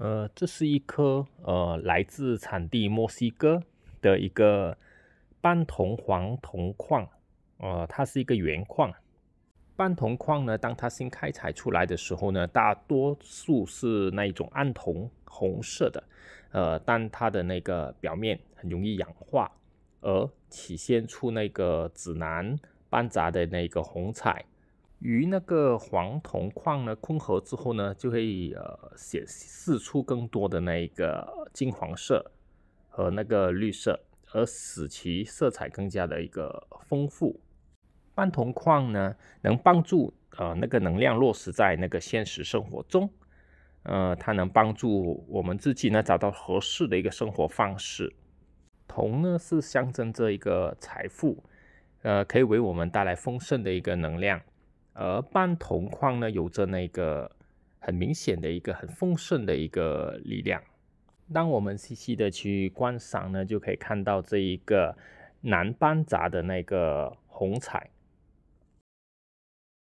呃，这是一颗呃，来自产地墨西哥的一个斑铜黄铜矿，呃，它是一个原矿。斑铜矿呢，当它新开采出来的时候呢，大多数是那一种暗铜红色的，呃，但它的那个表面很容易氧化，而体现出那个紫蓝斑杂的那个红彩。与那个黄铜矿呢混合之后呢，就会呃显示出更多的那一个金黄色和那个绿色，而使其色彩更加的一个丰富。半铜矿呢能帮助呃那个能量落实在那个现实生活中，呃，它能帮助我们自己呢找到合适的一个生活方式。铜呢是象征着一个财富，呃，可以为我们带来丰盛的一个能量。而斑铜矿呢，有着那个很明显的一个很丰盛的一个力量。当我们细细的去观赏呢，就可以看到这一个南斑杂的那个红彩。